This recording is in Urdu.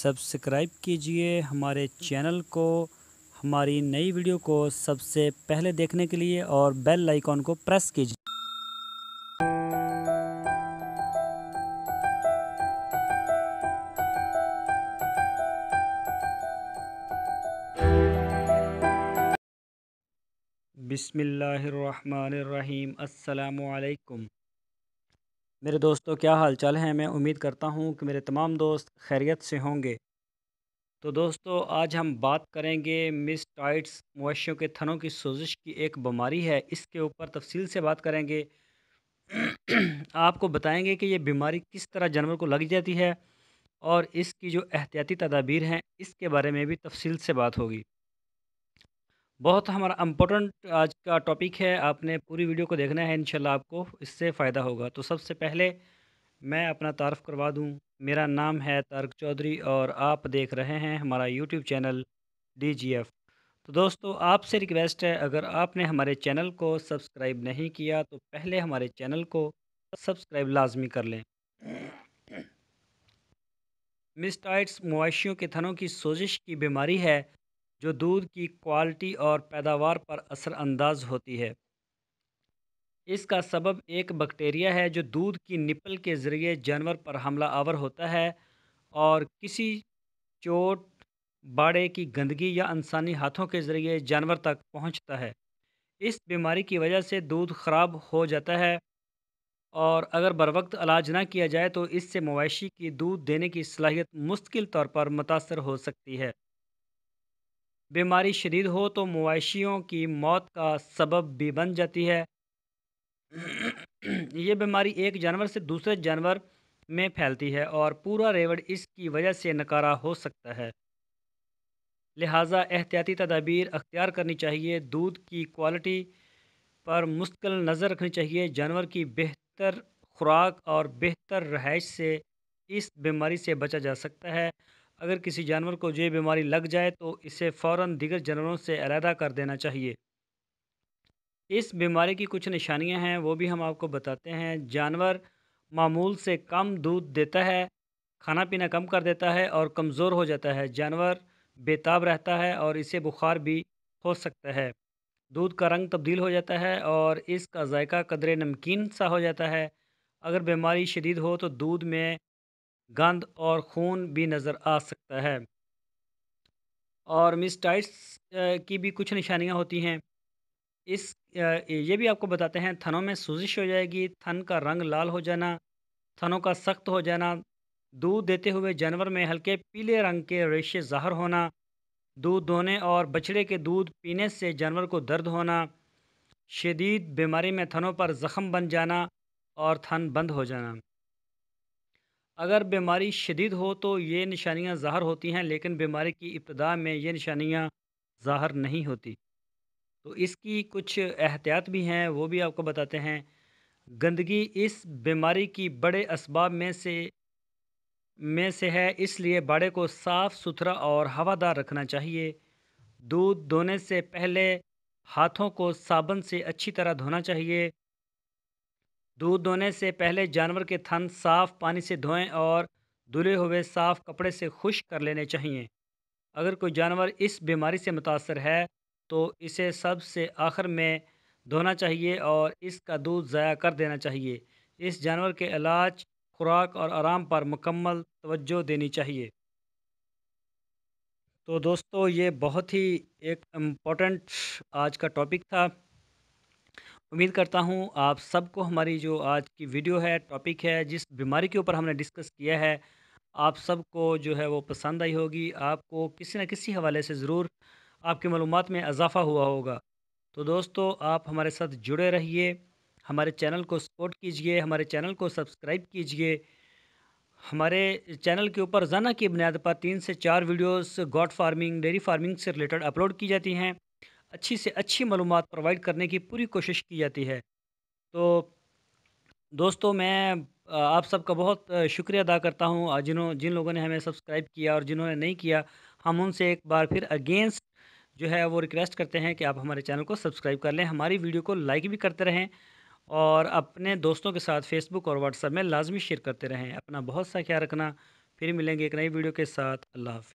سبسکرائب کیجئے ہمارے چینل کو ہماری نئی ویڈیو کو سب سے پہلے دیکھنے کے لیے اور بیل آئیکن کو پریس کیجئے بسم اللہ الرحمن الرحیم السلام علیکم میرے دوستوں کیا حال چال ہیں میں امید کرتا ہوں کہ میرے تمام دوست خیریت سے ہوں گے تو دوستو آج ہم بات کریں گے مس ٹائٹس مویشیوں کے تھنوں کی سوزش کی ایک بیماری ہے اس کے اوپر تفصیل سے بات کریں گے آپ کو بتائیں گے کہ یہ بیماری کس طرح جانور کو لگ جاتی ہے اور اس کی جو احتیاطی تدابیر ہیں اس کے بارے میں بھی تفصیل سے بات ہوگی بہت ہمارا امپورٹنٹ آج کا ٹاپک ہے آپ نے پوری ویڈیو کو دیکھنا ہے انشاءاللہ آپ کو اس سے فائدہ ہوگا تو سب سے پہلے میں اپنا تعارف کروا دوں میرا نام ہے تارک چودھری اور آپ دیکھ رہے ہیں ہمارا YouTube channel D G F تو دوستو آپ سے ریکویسٹ ہے اگر آپ نے ہمارے چینل کو سبسکرائب نہیں کیا تو پہلے ہمارے چینل کو سبسکرائب لازمی کر لیں مسٹائٹس مویشیوں کے تھنوں کی سوزش کی بیماری ہے جو دودھ کی کوالٹی اور پیداوار پر اثر انداز ہوتی ہے اس کا سبب ایک بکٹیریا ہے جو دودھ کی نپل کے ذریعے جانور پر حملہ آور ہوتا ہے اور کسی چوٹ باڑے کی گندگی یا انسانی ہاتھوں کے ذریعے جانور تک پہنچتا ہے اس بیماری کی وجہ سے دودھ خراب ہو جاتا ہے اور اگر بروقت علاج نہ کیا جائے تو اس سے مویشی کی دودھ دینے کی صلاحیت مستقل طور پر متاثر ہو سکتی ہے بیماری شدید ہو تو مویشیوں کی موت کا سبب بھی بن جاتی ہے یہ بیماری ایک جانور سے دوسرے جانور میں پھیلتی ہے اور پورا ریوڑ اس کی وجہ سے نکارا ہو سکتا ہے لہٰذا احتیاطی تدابیر اختیار کرنی چاہیے دودھ کی کوالٹی پر مستقل نظر رکھنی چاہیے جانور کی بہتر خوراک اور بہتر رہائش سے اس بیماری سے بچا جا سکتا ہے اگر کسی جانور کو یہ بیماری لگ جائے تو اسے فوراً دیگر جانوروں سے علیحدہ کر دینا چاہیے اس بیماری کی کچھ نشانیاں ہیں وہ بھی ہم آپ کو بتاتے ہیں جانور معمول سے کم دودھ دیتا ہے کھانا پینا کم کر دیتا ہے اور کمزور ہو جاتا ہے جانور بیتاب رہتا ہے اور اسے بخار بھی ہو سکتا ہے دودھ کا رنگ تبدیل ہو جاتا ہے اور اس کا ذائقہ قدرے نمکین سا ہو جاتا ہے اگر بیماری شدید ہو تو دودھ میں گند اور خون بھی نظر آ سکتا ہے اور مسٹائٹس کی بھی کچھ نشانیاں ہوتی ہیں اس یہ بھی آپ کو بتاتے ہیں تھنوں میں سوزش ہو جائے گی تھن کا رنگ لال ہو جانا تھنوں کا سخت ہو جانا دودھ دیتے ہوئے جانور میں ہلکے پیلے رنگ کے ریشے ظاہر ہونا دودھ دھونے اور بچڑے کے دودھ پینے سے جانور کو درد ہونا شدید بیماری میں تھنوں پر زخم بن جانا اور تھن بند ہو جانا اگر بیماری شدید ہو تو یہ نشانیاں ظاہر ہوتی ہیں لیکن بیماری کی ابتدا میں یہ نشانیاں ظاہر نہیں ہوتی تو اس کی کچھ احتیاط بھی ہیں وہ بھی آپ کو بتاتے ہیں گندگی اس بیماری کی بڑے اسباب میں سے میں سے ہے اس لیے باڑے کو صاف ستھرا اور ہوادار رکھنا چاہیے دودھ دھونے سے پہلے ہاتھوں کو صابن سے اچھی طرح دھونا چاہیے دودھ دھونے سے پہلے جانور کے تھن صاف پانی سے دھوئیں اور دھلے ہوئے صاف کپڑے سے خشک کر لینے چاہیے اگر کوئی جانور اس بیماری سے متاثر ہے تو اسے سب سے آخر میں دھونا چاہیے اور اس کا دودھ ضائع کر دینا چاہیے اس جانور کے علاج خوراک اور آرام پر مکمل توجہ دینی چاہیے تو دوستو یہ بہت ہی ایک امپورٹنٹ آج کا ٹاپک تھا امید کرتا ہوں آپ سب کو ہماری جو آج کی ویڈیو ہے ٹاپک ہے جس بیماری کے اوپر ہم نے ڈسکس کیا ہے آپ سب کو جو ہے وہ پسند آئی ہوگی آپ کو کسی نہ کسی حوالے سے ضرور آپ کی معلومات میں اضافہ ہوا ہوگا تو دوستو آپ ہمارے ساتھ جڑے رہیے ہمارے چینل کو سپورٹ کیجئے ہمارے چینل کو سبسکرائب کیجئے ہمارے چینل کے اوپر زانہ کی بنیاد پر تین سے چار videos goat farming dairy farming سے ریلیٹڈ اپلوڈ کی جاتی ہیں اچھی سے اچھی معلومات پرووائڈ کرنے کی پوری کوشش کی جاتی ہے تو دوستو میں آپ سب کا بہت شکریہ ادا کرتا ہوں جنہوں جن لوگوں نے ہمیں سبسکرائب کیا اور جنہوں نے نہیں کیا ہم ان سے ایک بار پھر اگینسٹ جو ہے وہ ریکویسٹ کرتے ہیں کہ آپ ہمارے چینل کو سبسکرائب کر لیں ہماری ویڈیو کو لائک بھی کرتے رہیں اور اپنے دوستوں کے ساتھ فیس بک اور واٹس اپ میں لازمی شیئر کرتے رہیں اپنا بہت سا خیال رکھنا پھر ملیں گے ایک نئی ویڈیو کے ساتھ اللہ حافظ